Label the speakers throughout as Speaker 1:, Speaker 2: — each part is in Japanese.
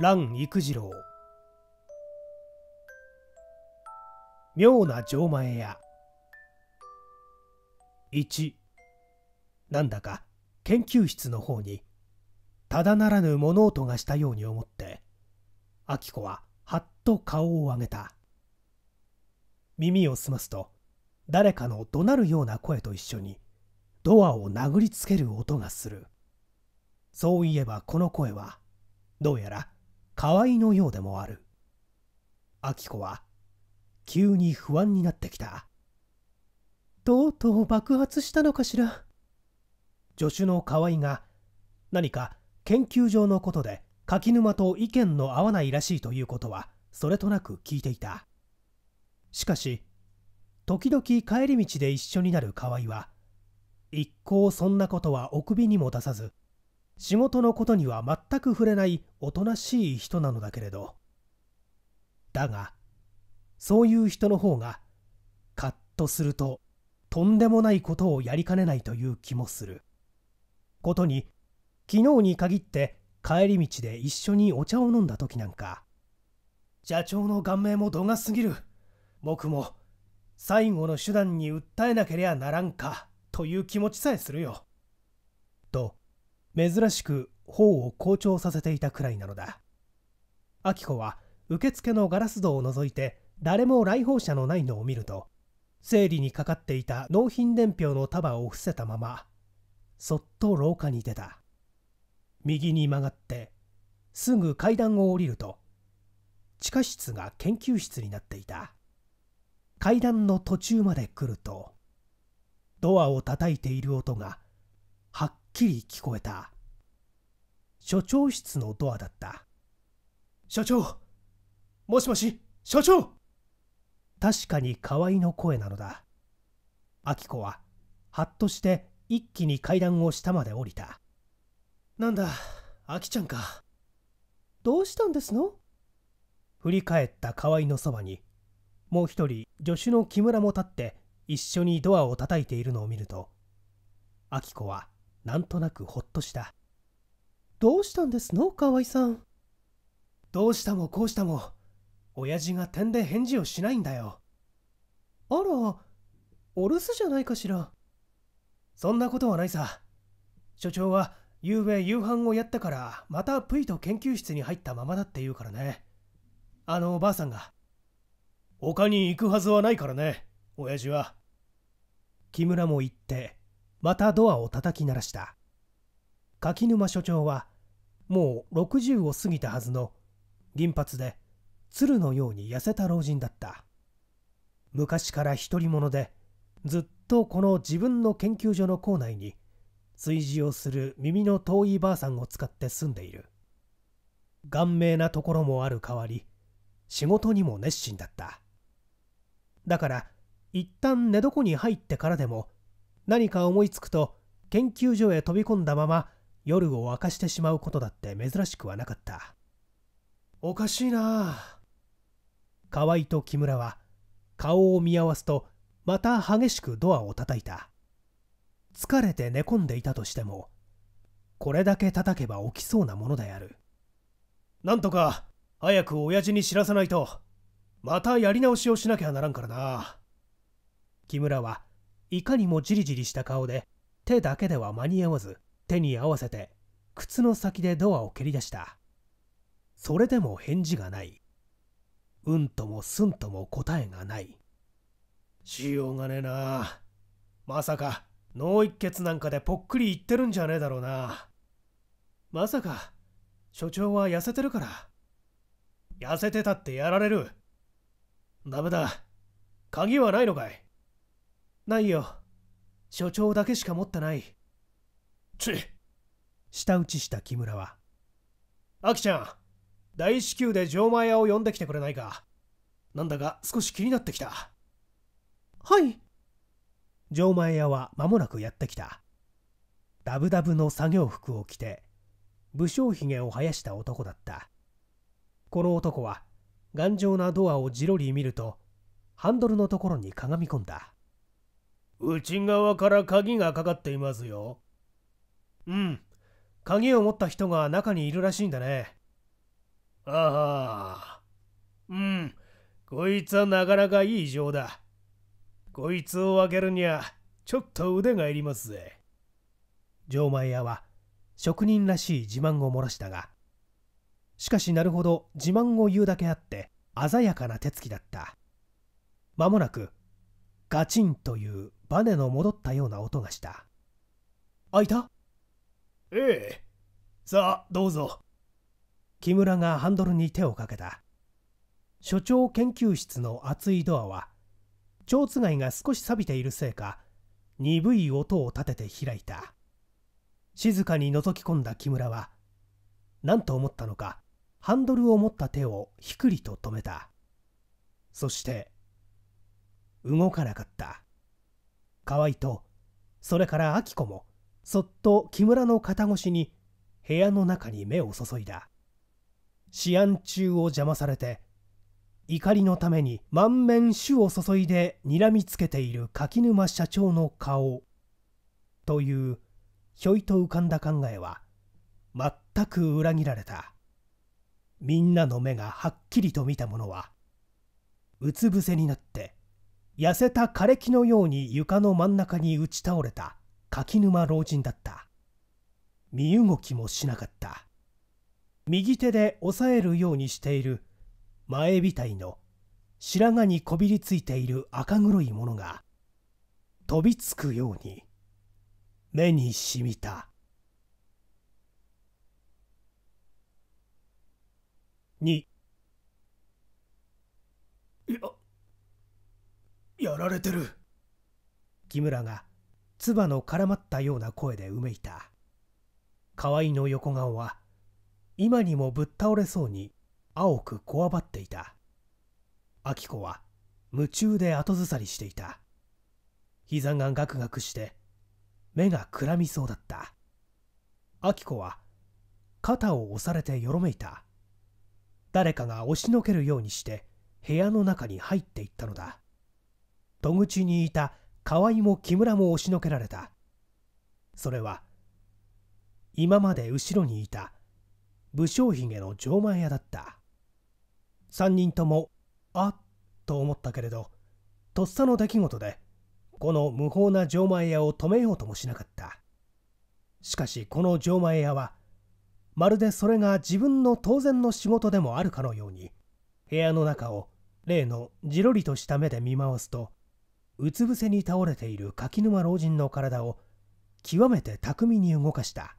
Speaker 1: 蘭育次郎妙な錠前屋1なんだか研究室の方にただならぬ物音がしたように思って明子ははっと顔を上げた耳を澄ますと誰かの怒鳴るような声と一緒にドアを殴りつける音がするそういえばこの声はどうやら河合のようでもある明子は急に不安になってきたとうとう爆発したのかしら助手の河合が何か研究所のことで柿沼と意見の合わないらしいということはそれとなく聞いていたしかし時々帰り道で一緒になる河合は一向そんなことはお首にも出さず仕事のことには全く触れないおとなしい人なのだけれどだがそういう人の方がカッとするととんでもないことをやりかねないという気もすることに昨日に限って帰り道で一緒にお茶を飲んだ時なんか社長の顔面も度が過ぎる僕も最後の手段に訴えなければならんかという気持ちさえするよ珍しく頬を好調させていたくらいなのだ明子は受付のガラス戸を覗いて誰も来訪者のないのを見ると整理にかかっていた納品伝票の束を伏せたままそっと廊下に出た右に曲がってすぐ階段を降りると地下室が研究室になっていた階段の途中まで来るとドアを叩いている音がきり聞こえた所長室のドアだった所長もしもし所長確かに河合の声なのだ亜希子ははっとして一気に階段を下まで降りたなんだあきちゃんかどうしたんですの振り返った河合のそばにもう一人助手の木村も立って一緒にドアを叩いているのを見ると亜希子はなんとなくほっとしたどうしたんですの河合さんどうしたもこうしたも親父が点で返事をしないんだよあらお留守じゃないかしらそんなことはないさ所長は夕べ夕飯をやったからまたプイと研究室に入ったままだって言うからねあのおばあさんが他に行くはずはないからね親父は木村も言ってまたドアを叩き鳴らした柿沼所長はもう60を過ぎたはずの銀髪で鶴のように痩せた老人だった昔から独り者でずっとこの自分の研究所の構内に炊事をする耳の遠いばあさんを使って住んでいる顔面なところもある代わり仕事にも熱心だっただから一旦寝床に入ってからでも何か思いつくと研究所へ飛び込んだまま夜を明かしてしまうことだって珍しくはなかったおかしいな河合と木村は顔を見合わすとまた激しくドアを叩いた疲れて寝込んでいたとしてもこれだけ叩けば起きそうなものであるなんとか早く親父に知らさないとまたやり直しをしなきゃならんからな木村はいかにもじりじりした顔で手だけでは間に合わず手に合わせて靴の先でドアを蹴り出したそれでも返事がないうんともすんとも答えがないしようがねえなまさか脳一血なんかでぽっくり言ってるんじゃねえだろうなまさか所長は痩せてるから痩せてたってやられるダメだ鍵はないのかいないよ所長だけしか持ってないち舌打ちした木村はあきちゃん大至急で錠前屋を呼んできてくれないかなんだか少し気になってきたはい錠前屋は間もなくやってきたダブダブの作業服を着て武将髭を生やした男だったこの男は頑丈なドアをじろり見るとハンドルのところにかがみ込んだ内側から鍵がかかっていますよ。うん。鍵を持った人が中にいるらしいんだね。ああ。うん。こいつはなかなかいい情だ。こいつを開けるには、ちょっと腕がいりますぜ。錠前屋は、職人らしい自慢を漏らしたが、しかしなるほど自慢を言うだけあって、鮮やかな手つきだった。まもなく、ガチンというバネの戻ったような音がした開いたええさあどうぞ木村がハンドルに手をかけた所長研究室の熱いドアは蝶つがいが少し錆びているせいか鈍い音を立てて開いた静かに覗き込んだ木村は何と思ったのかハンドルを持った手をひくりと止めたそして動かなかった河合とそれから希子もそっと木村の肩越しに部屋の中に目を注いだ思案中を邪魔されて怒りのために満面酒を注いでにらみつけている柿沼社長の顔というひょいと浮かんだ考えは全く裏切られたみんなの目がはっきりと見たものはうつ伏せになって痩せた枯れ木のように床の真ん中に打ち倒れた柿沼老人だった身動きもしなかった右手で押さえるようにしている前額の白髪にこびりついている赤黒いものが飛びつくように目にしみた2いややられてる木村が唾の絡まったような声でうめいた河合の横顔は今にもぶっ倒れそうに青くこわばっていた亜希子は夢中で後ずさりしていた膝がガクガクして目がくらみそうだった亜希子は肩を押されてよろめいた誰かが押しのけるようにして部屋の中に入っていったのだ戸口にいた河合も木村も押しのけられたそれは今まで後ろにいた武将髭の錠前屋だった3人ともあっと思ったけれどとっさの出来事でこの無法な錠前屋を止めようともしなかったしかしこの錠前屋はまるでそれが自分の当然の仕事でもあるかのように部屋の中を例のじろりとした目で見回すとうつ伏せに倒れている柿沼老人の体を極めて巧みに動かした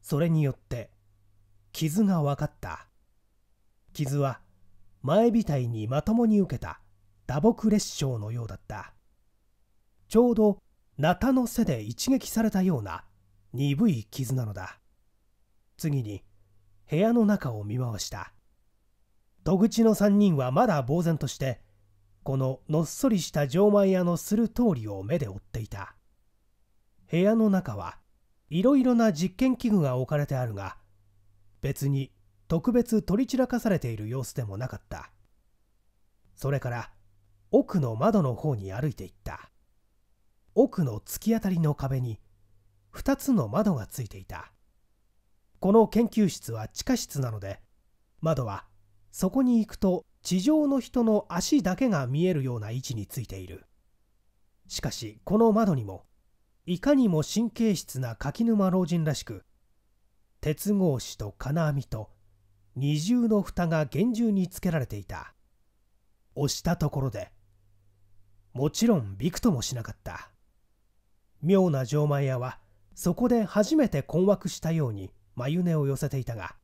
Speaker 1: それによって傷が分かった傷は前額にまともに受けた打撲裂傷のようだったちょうどナタの背で一撃されたような鈍い傷なのだ次に部屋の中を見回した戸口の3人はまだ呆然としてこののっそりした錠前屋のする通りを目で追っていた部屋の中はいろいろな実験器具が置かれてあるが別に特別取り散らかされている様子でもなかったそれから奥の窓の方に歩いていった奥の突き当たりの壁に2つの窓がついていたこの研究室は地下室なので窓はそこに行くと地上の人の足だけが見えるような位置についているしかしこの窓にもいかにも神経質な柿沼老人らしく鉄格子と金網と二重の蓋が厳重につけられていた押したところでもちろんびくともしなかった妙な錠前屋はそこで初めて困惑したように眉根を寄せていたが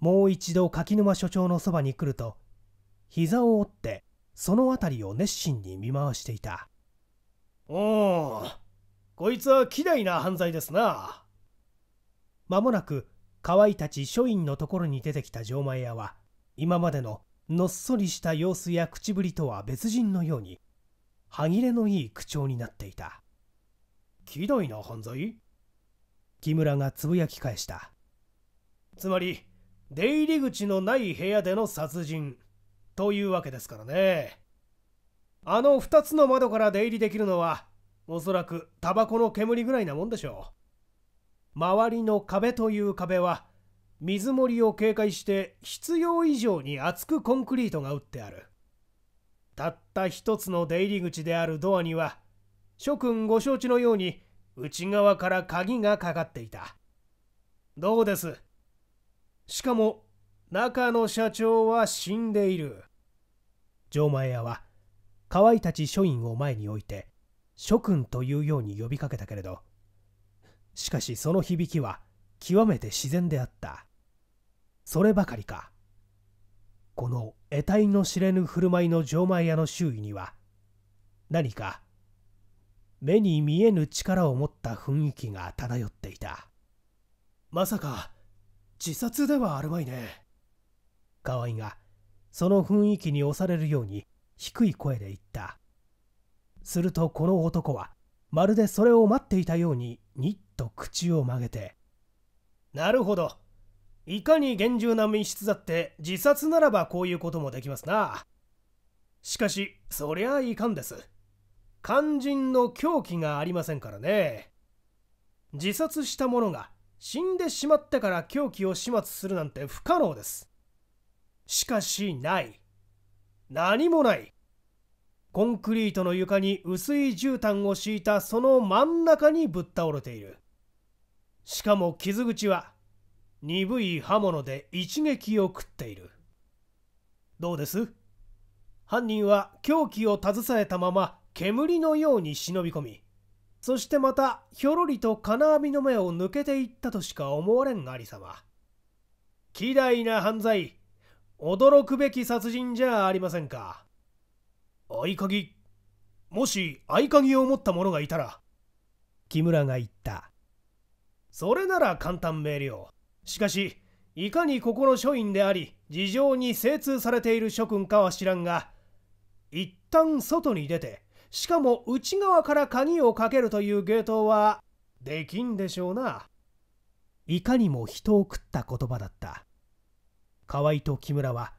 Speaker 1: もう一度柿沼所長のそばに来ると膝を折ってその辺りを熱心に見回していたおおこいつは嫌いな犯罪ですな間もなく河合たち署員のところに出てきた錠前屋は今までののっそりした様子や口ぶりとは別人のように歯切れのいい口調になっていたひどいな犯罪木村がつぶやき返したつまり出入り口のない部屋での殺人というわけですからねあの2つの窓から出入りできるのはおそらくタバコの煙ぐらいなもんでしょう周りの壁という壁は水漏りを警戒して必要以上に厚くコンクリートが打ってあるたった1つの出入り口であるドアには諸君ご承知のように内側から鍵がかかっていたどうですしかも中の社長は死んでいる。錠前屋は河合たち署員を前に置いて諸君というように呼びかけたけれどしかしその響きは極めて自然であったそればかりかこの得体の知れぬ振る舞いの錠前屋の周囲には何か目に見えぬ力を持った雰囲気が漂っていたまさか自殺ではあるまいね河合がその雰囲気に押されるように低い声で言ったするとこの男はまるでそれを待っていたようにニッと口を曲げて「なるほどいかに厳重な密室だって自殺ならばこういうこともできますな」しかしそりゃいかんです肝心の狂気がありませんからね自殺した者が死んでしまってから狂気を始末するなんて不可能ですしかしない。何もない。コンクリートの床に薄い絨毯を敷いたその真ん中にぶっ倒れている。しかも傷口は鈍い刃物で一撃を食っている。どうです犯人は凶器を携えたまま煙のように忍び込み、そしてまたひょろりと金網の目を抜けていったとしか思われんありさま。嫌いな犯罪、驚くべき殺人じゃありませんか合鍵もし合鍵を持った者がいたら木村が言ったそれなら簡単明瞭しかしいかにここの書院であり事情に精通されている諸君かは知らんが一旦外に出てしかも内側から鍵をかけるという芸当はできんでしょうないかにも人を食った言葉だった河合と木村は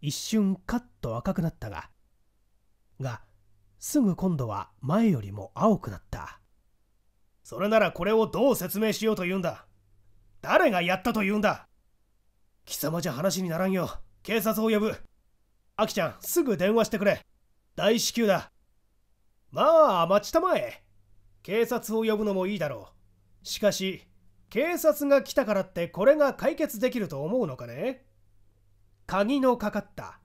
Speaker 1: 一瞬カッと赤くなったががすぐ今度は前よりも青くなったそれならこれをどう説明しようと言うんだ誰がやったと言うんだ貴様じゃ話にならんよ警察を呼ぶアキちゃんすぐ電話してくれ大至急だまあ待ちたまえ警察を呼ぶのもいいだろうしかし警察が来たからってこれが解決できると思うのかね鍵のかかった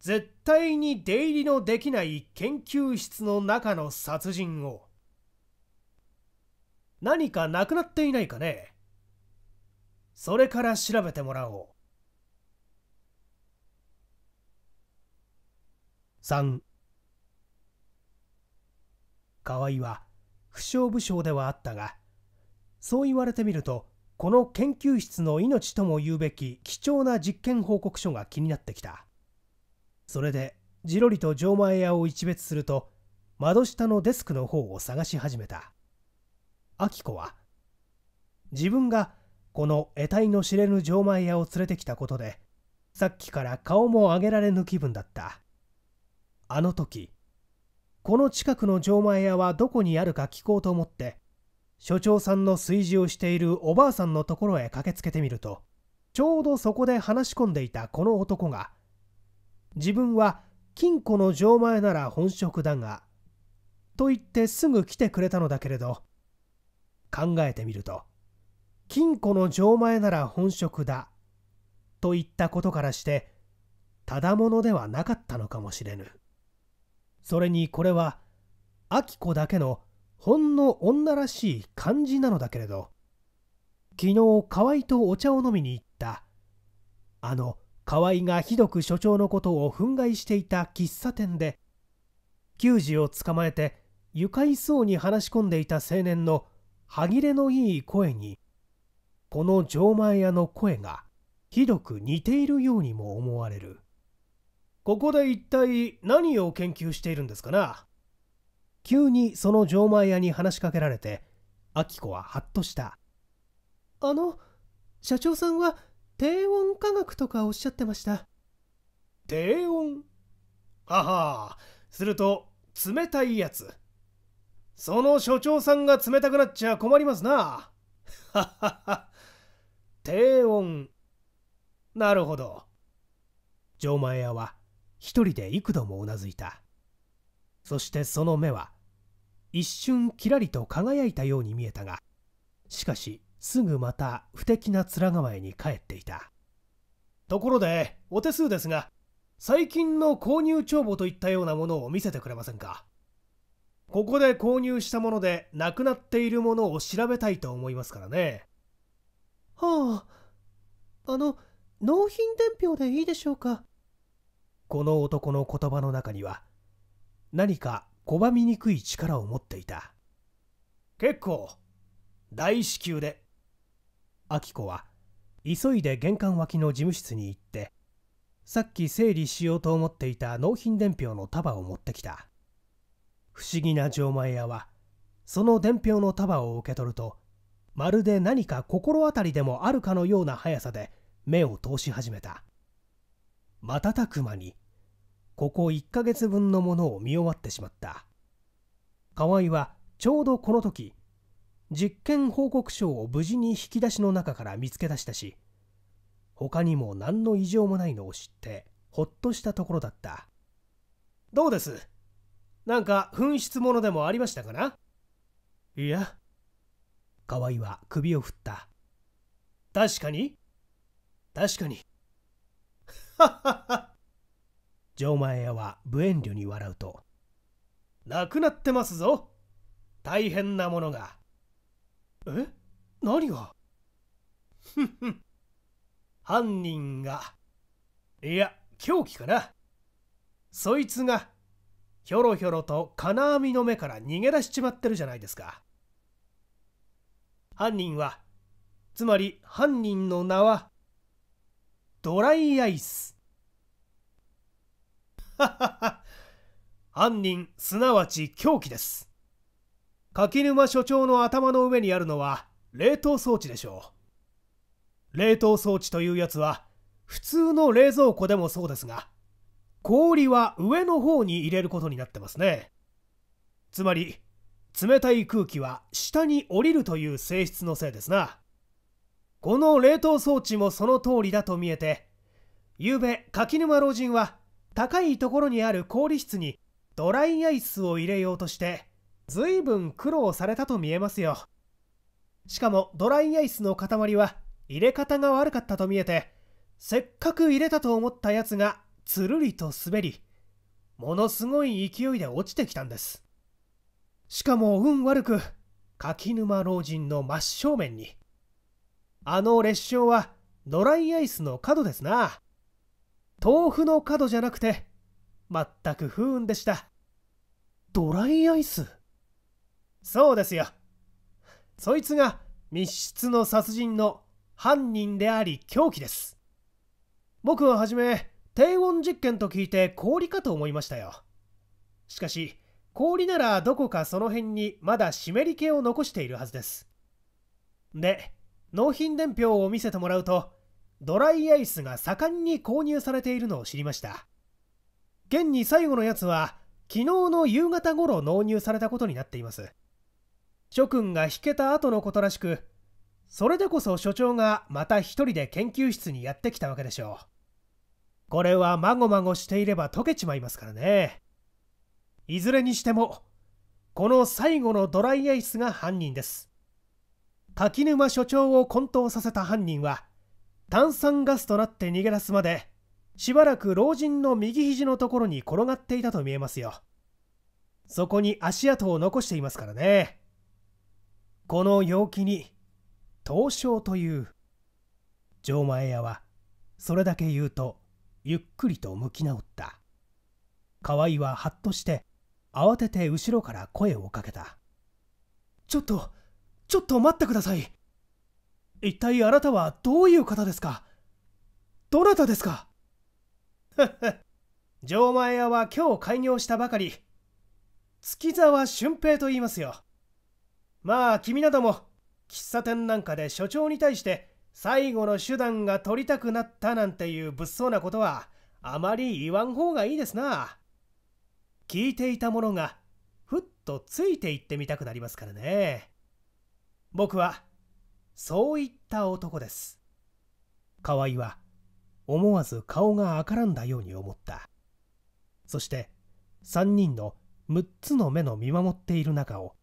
Speaker 1: 絶対に出入りのできない研究室の中の殺人を何かなくなっていないかねそれから調べてもらおう3河合は不傷不傷ではあったがそう言われてみるとこの研究室の命とも言うべき貴重な実験報告書が気になってきたそれでじろりと錠前屋を一別すると窓下のデスクの方を探し始めた明子は自分がこの得体の知れぬ錠前屋を連れてきたことでさっきから顔も上げられぬ気分だったあの時この近くの錠前屋はどこにあるか聞こうと思って所長さんの炊事をしているおばあさんのところへ駆けつけてみるとちょうどそこで話し込んでいたこの男が自分は金庫の錠前なら本職だがと言ってすぐ来てくれたのだけれど考えてみると金庫の錠前なら本職だといったことからしてただものではなかったのかもしれぬそれにこれは明子だけのほんの女らしい感じなのだけれど昨日河合とお茶を飲みに行ったあの河合がひどく所長のことを憤慨していた喫茶店で球児を捕まえて愉快そうに話し込んでいた青年の歯切れのいい声にこの錠前屋の声がひどく似ているようにも思われるここで一体何を研究しているんですかな急にその錠前屋に話しかけられて希子はハッとしたあの社長さんは低温科学とかおっしゃってました低温ははすると冷たいやつその所長さんが冷たくなっちゃ困りますなははは低温なるほど錠前屋は一人で幾度もうなずいたそしてその目は一瞬きらりと輝いたように見えたがしかしすぐまた不敵な面構えに帰っていたところでお手数ですが最近の購入帳簿といったようなものを見せてくれませんかここで購入したものでなくなっているものを調べたいと思いますからねはああの納品伝票でいいでしょうかこの男の言葉の中には何か拒みにくい力を持っていた結構大至急で亜希子は急いで玄関脇の事務室に行ってさっき整理しようと思っていた納品伝票の束を持ってきた不思議な錠前屋はその伝票の束を受け取るとまるで何か心当たりでもあるかのような速さで目を通し始めた瞬く間にここ1ヶ月分のものを見終わってしまった河合はちょうどこの時実験報告書を無事に引き出しの中から見つけ出したし他にも何の異常もないのを知ってほっとしたところだったどうですなんか紛失ものでもありましたかないや河合は首を振った確かに確かにはハは錠前屋は無遠慮に笑うと「なくなってますぞ大変なものが」え何がふふん犯人がいや凶器かなそいつがひょろひょろと金網の目から逃げ出しちまってるじゃないですか犯人はつまり犯人の名はドライアイス 犯人すなわち凶器です柿沼所長の頭の上にあるのは冷凍装置でしょう冷凍装置というやつは普通の冷蔵庫でもそうですが氷は上の方に入れることになってますねつまり冷たい空気は下に降りるという性質のせいですなこの冷凍装置もその通りだと見えて昨夜柿沼老人は高いところにある氷室にドライアイスを入れようとして随分苦労されたと見えますよしかもドライアイスの塊は入れ方が悪かったと見えてせっかく入れたと思ったやつがつるりと滑りものすごい勢いで落ちてきたんですしかも運悪く柿沼老人の真正面にあの列車はドライアイスの角ですな豆腐の角じゃなくて全く不運でしたドライアイスそうですよそいつが密室の殺人の犯人であり凶器です僕は初め低温実験と聞いて氷かと思いましたよしかし氷ならどこかその辺にまだ湿り気を残しているはずですで納品伝票を見せてもらうとドライアイスが盛んに購入されているのを知りました現に最後のやつは昨日の夕方頃納入されたことになっています諸君が引けた後のことらしくそれでこそ所長がまた一人で研究室にやってきたわけでしょうこれはまごまごしていれば溶けちまいますからねいずれにしてもこの最後のドライアイスが犯人です柿沼所長を混沌させた犯人は炭酸ガスとなって逃げ出すまでしばらく老人の右肘のところに転がっていたと見えますよそこに足跡を残していますからねこの陽気に東証という錠前屋はそれだけ言うとゆっくりと向き直った河合ははっとして慌てて後ろから声をかけたちょっとちょっと待ってください一体あなたはどういう方ですかどなたですか錠 前屋は今日開業したばかり月沢俊平と言いますよまあ君なども喫茶店なんかで所長に対して最後の手段が取りたくなったなんていう物騒なことはあまり言わん方がいいですな聞いていたものがふっとついていってみたくなりますからね僕はそういった男です河合は思わず顔が赤らんだように思ったそして3人の6つの目の見守っている中を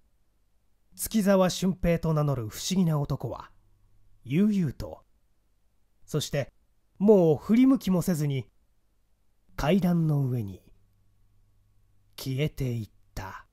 Speaker 1: 月沢俊平と名乗る不思議な男は悠々とそしてもう振り向きもせずに階段の上に消えていった。